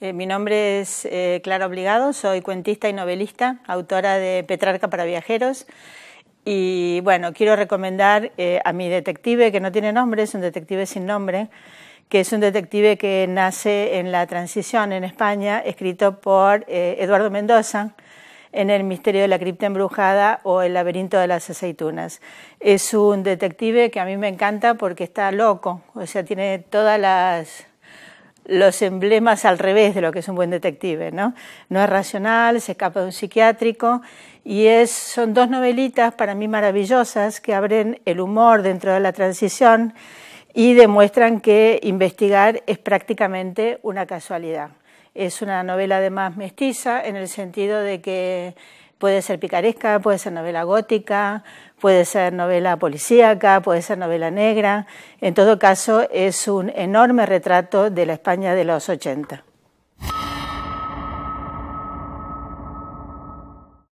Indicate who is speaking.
Speaker 1: Eh, mi nombre es eh, Clara Obligado, soy cuentista y novelista, autora de Petrarca para viajeros. Y bueno, quiero recomendar eh, a mi detective, que no tiene nombre, es un detective sin nombre, que es un detective que nace en la transición en España, escrito por Eduardo Mendoza en El misterio de la cripta embrujada o El laberinto de las aceitunas. Es un detective que a mí me encanta porque está loco, o sea, tiene todas las los emblemas al revés de lo que es un buen detective, ¿no? No es racional, se escapa de un psiquiátrico y es, son dos novelitas para mí maravillosas que abren el humor dentro de la transición y demuestran que investigar es prácticamente una casualidad. Es una novela además mestiza en el sentido de que Puede ser picaresca, puede ser novela gótica, puede ser novela policíaca, puede ser novela negra. En todo caso, es un enorme retrato de la España de los ochenta.